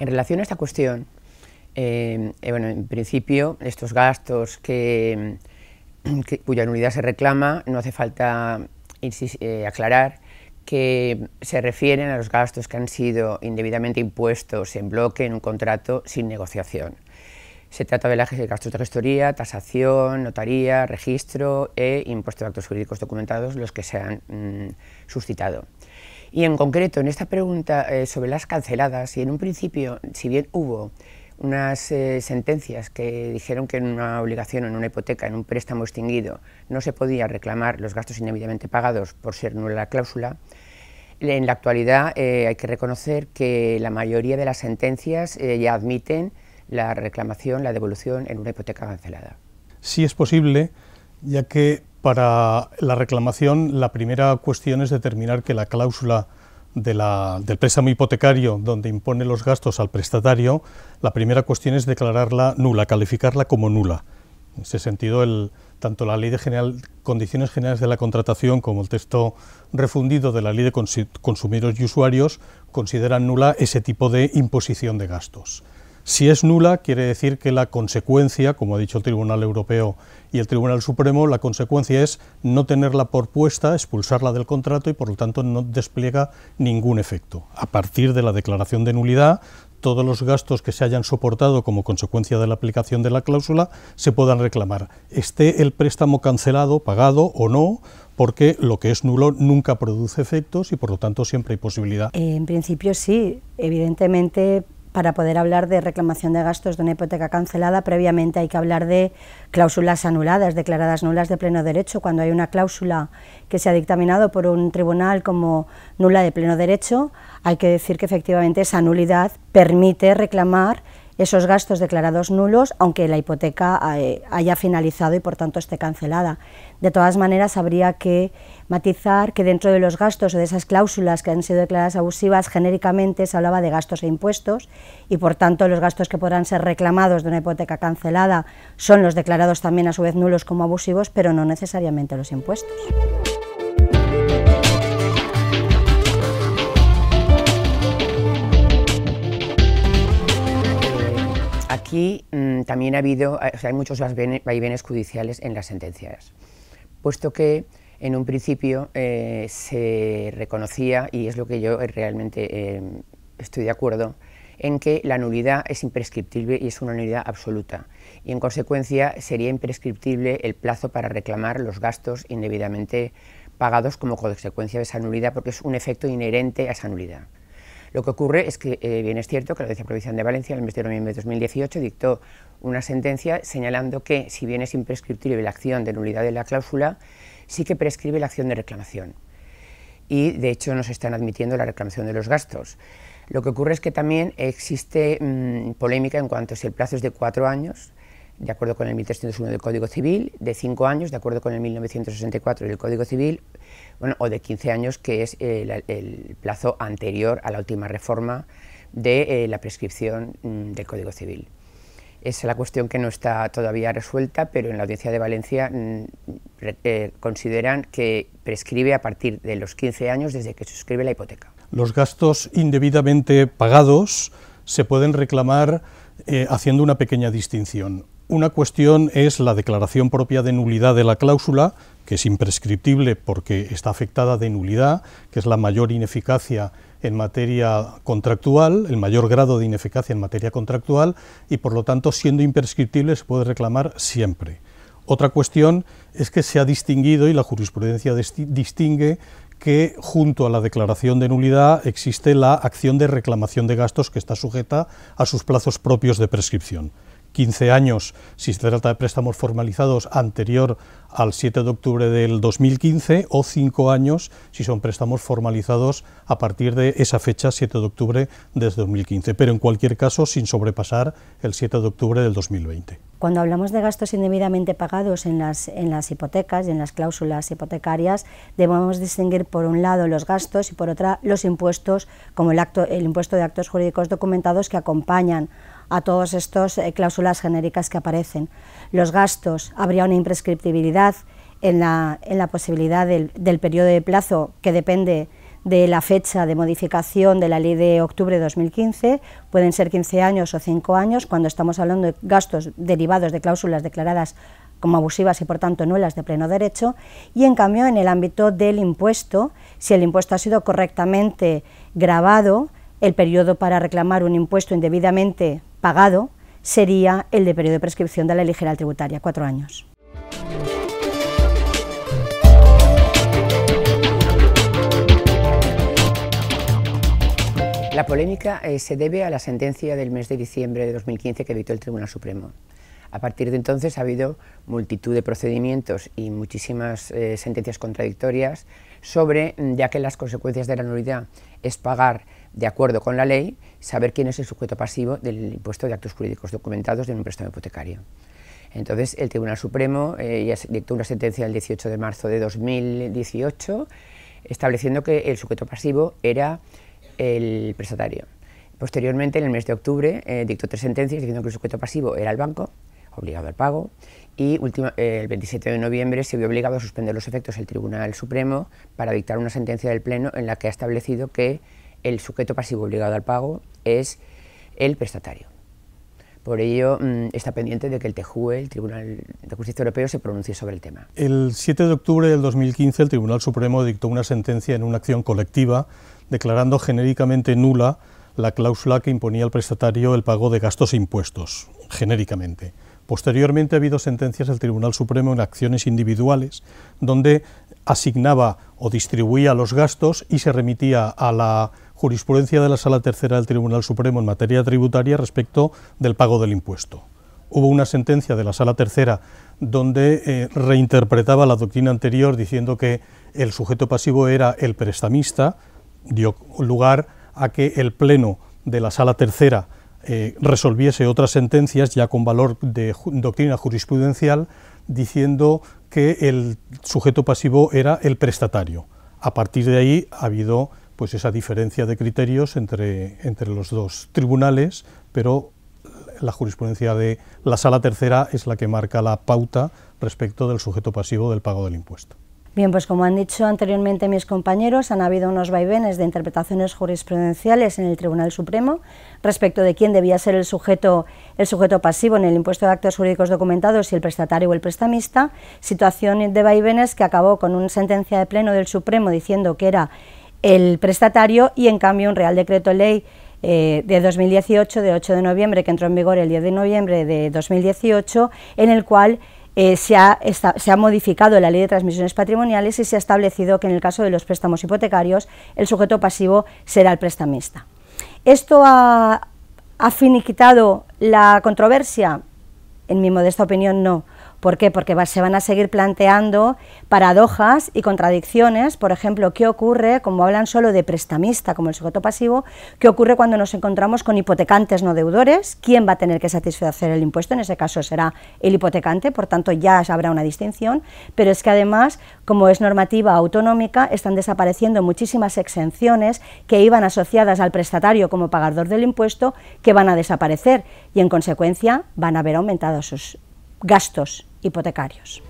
En relación a esta cuestión, eh, eh, en principio estos gastos mm, que, cuya nulidad se reclama no hace falta eh, aclarar que se refieren a los gastos que han sido indebidamente impuestos en bloque en un contrato sin negociación. Se trata de gastos de gestoría, tasación, notaría, registro e impuestos de actos jurídicos documentados, los que se han mm, suscitado. Y en concreto, en esta pregunta eh, sobre las canceladas, y en un principio, si bien hubo unas eh, sentencias que dijeron que en una obligación, en una hipoteca, en un préstamo extinguido, no se podía reclamar los gastos indebidamente pagados por ser nula la cláusula, en la actualidad eh, hay que reconocer que la mayoría de las sentencias ya admiten la reclamación, la devolución en una hipoteca cancelada. Sí es posible, ya que para la reclamación, la primera cuestión es determinar que la cláusula del préstamo hipotecario donde impone los gastos al prestatario, la primera cuestión es declararla nula, calificarla como nula. En ese sentido, tanto la Ley de Condiciones Generales de la Contratación como el texto refundido de la Ley de Consumidores y Usuarios consideran nula ese tipo de imposición de gastos. Si es nula, quiere decir que la consecuencia, como ha dicho el Tribunal Europeo y el Tribunal Supremo, la consecuencia es no tenerla por puesta, expulsarla del contrato y por lo tanto no despliega ningún efecto. A partir de la declaración de nulidad, todos los gastos que se hayan soportado como consecuencia de la aplicación de la cláusula se puedan reclamar, esté el préstamo cancelado, pagado o no, porque lo que es nulo nunca produce efectos y por lo tanto siempre hay posibilidad. En principio sí, evidentemente para poder hablar de reclamación de gastos de una hipoteca cancelada, previamente hay que hablar de cláusulas anuladas, declaradas nulas de pleno derecho. Cuando hay una cláusula que se ha dictaminado por un tribunal como nula de pleno derecho, hay que decir que efectivamente esa nulidad permite reclamar esos gastos declarados nulos, aunque la hipoteca eh, haya finalizado y por tanto esté cancelada. De todas maneras, habría que matizar que dentro de los gastos o de esas cláusulas que han sido declaradas abusivas, genéricamente se hablaba de gastos e impuestos y por tanto los gastos que podrán ser reclamados de una hipoteca cancelada son los declarados también a su vez nulos como abusivos, pero no necesariamente los impuestos. Aquí mm, también ha habido, eh, hay muchos vaivenes judiciales en las sentencias, puesto que en un principio eh, se reconocía, y es lo que yo realmente em, estoy de acuerdo, en que la nulidad es imprescriptible y es una nulidad absoluta, y en consecuencia sería imprescriptible el plazo para reclamar los gastos indebidamente pagados como consecuencia de esa nulidad, porque es un efecto inherente a esa nulidad. Lo que ocurre es que, eh, bien es cierto que la Audiencia Provincial de Valencia, en el mes de noviembre de 2018, dictó una sentencia señalando que, si bien es imprescriptible la acción de nulidad de la cláusula, sí que prescribe la acción de reclamación. Y, de hecho, no se están admitiendo la reclamación de los gastos. Lo que ocurre es que también existe mm, polémica en cuanto a si el plazo es de cuatro años, de acuerdo con el 1301 del Código Civil, de cinco años, de acuerdo con el 1964 del Código Civil, bueno, o de 15 años, que es el, plazo anterior a la última reforma de eh, la prescripción mm, del Código Civil. Esa es la cuestión que no está todavía resuelta, pero en la Audiencia de Valencia mm, eh, consideran que prescribe a partir de los 15 años desde que se suscribe la hipoteca. Los gastos indebidamente pagados se pueden reclamar eh, haciendo una pequeña distinción una cuestión es la declaración propia de nulidad de la cláusula, que es imprescriptible porque está afectada de nulidad, que es la mayor ineficacia en materia contractual, el mayor grado de ineficacia en materia contractual, y por lo tanto, siendo imprescriptible, se puede reclamar siempre. Otra cuestión es que se ha distinguido, y la jurisprudencia distingue, que junto a la declaración de nulidad existe la acción de reclamación de gastos que está sujeta a sus plazos propios de prescripción. 15 años, si se trata de préstamos formalizados, anterior al 7 de octubre del 2015, o 5 años si son préstamos formalizados a partir de esa fecha, 7 de octubre del 2015, pero en cualquier caso sin sobrepasar el 7 de octubre del 2020. Cuando hablamos de gastos indebidamente pagados en las, en las hipotecas y en las cláusulas hipotecarias, debemos distinguir por un lado los gastos y por otra los impuestos, como el, acto, el impuesto de actos jurídicos documentados que acompañan a todas estas eh, cláusulas genéricas que aparecen. Los gastos, habría una imprescriptibilidad en la, posibilidad del, periodo de plazo que depende de la fecha de modificación de la ley de octubre de 2015, pueden ser 15 años o 5 años, cuando estamos hablando de gastos derivados de cláusulas declaradas como abusivas y por tanto nulas de pleno derecho, y en cambio en el ámbito del impuesto, si el impuesto ha sido correctamente grabado, el periodo para reclamar un impuesto indebidamente pagado sería el de periodo de prescripción de la ley tributaria, cuatro años. La polémica eh, se debe a la sentencia del mes de diciembre de 2015 que evitó el Tribunal Supremo. A partir de entonces ha habido multitud de procedimientos y muchísimas eh, sentencias contradictorias sobre, mm, ya que las consecuencias de la nulidad es pagar de acuerdo con la ley, saber quién es el sujeto pasivo del impuesto de actos jurídicos documentados de un préstamo hipotecario. Entonces, el Tribunal Supremo eh, dictó una sentencia el 18 de marzo de 2018 estableciendo que el sujeto pasivo era el prestatario. Posteriormente, en el mes de octubre, eh, dictó tres sentencias diciendo que el sujeto pasivo era el banco, obligado al pago, y última, eh, el 27 de noviembre se vio obligado a suspender los efectos el Tribunal Supremo para dictar una sentencia del Pleno en la que ha establecido que el sujeto pasivo obligado al pago es el prestatario. Por ello, mm, está pendiente de que el TEJUE, el Tribunal de Justicia Europeo, se pronuncie sobre el tema. El 7 de octubre del 2015, el Tribunal Supremo dictó una sentencia en una acción colectiva declarando genéricamente nula la cláusula que imponía al prestatario el pago de gastos e impuestos, genéricamente. Posteriormente ha habido sentencias del Tribunal Supremo en acciones individuales, donde asignaba o distribuía los gastos y se remitía a la jurisprudencia de la Sala Tercera del Tribunal Supremo en materia tributaria respecto del pago del impuesto. Hubo una sentencia de la Sala Tercera donde eh, reinterpretaba la doctrina anterior diciendo que el sujeto pasivo era el prestamista, dio lugar a que el Pleno de la Sala Tercera eh, resolviese otras sentencias ya con valor de doctrina jurisprudencial diciendo que el sujeto pasivo era el prestatario. A partir de ahí ha habido pues esa diferencia de criterios entre, entre los dos tribunales, pero la jurisprudencia de la sala tercera es la que marca la pauta respecto del sujeto pasivo del pago del impuesto. Bien, pues como han dicho anteriormente mis compañeros, han habido unos vaivenes de interpretaciones jurisprudenciales en el Tribunal Supremo respecto de quién debía ser el sujeto, el sujeto pasivo en el impuesto de actos jurídicos documentados, si el prestatario o el prestamista, situación de vaivenes que acabó con una sentencia de pleno del Supremo diciendo que era el prestatario y en cambio un Real Decreto Ley eh, de 2018, de 8 de noviembre, que entró en vigor el 10 de noviembre de 2018, en el cual eh, se, ha modificado la ley de transmisiones patrimoniales y se ha establecido que en el caso de los préstamos hipotecarios el sujeto pasivo será el prestamista. ¿Esto ha, ha finiquitado la controversia? En mi modesta opinión no, ¿Por qué? Porque se van a seguir planteando paradojas y contradicciones. Por ejemplo, ¿qué ocurre, como hablan solo de prestamista, como el sujeto pasivo, qué ocurre cuando nos encontramos con hipotecantes no deudores? ¿Quién va a tener que satisfacer el impuesto? En ese caso será el hipotecante, por tanto ya habrá una distinción. Pero es que además, como es normativa autonómica, están desapareciendo muchísimas exenciones que iban asociadas al prestatario como pagador del impuesto, que van a desaparecer y en consecuencia van a haber aumentado sus gastos hipotecarios.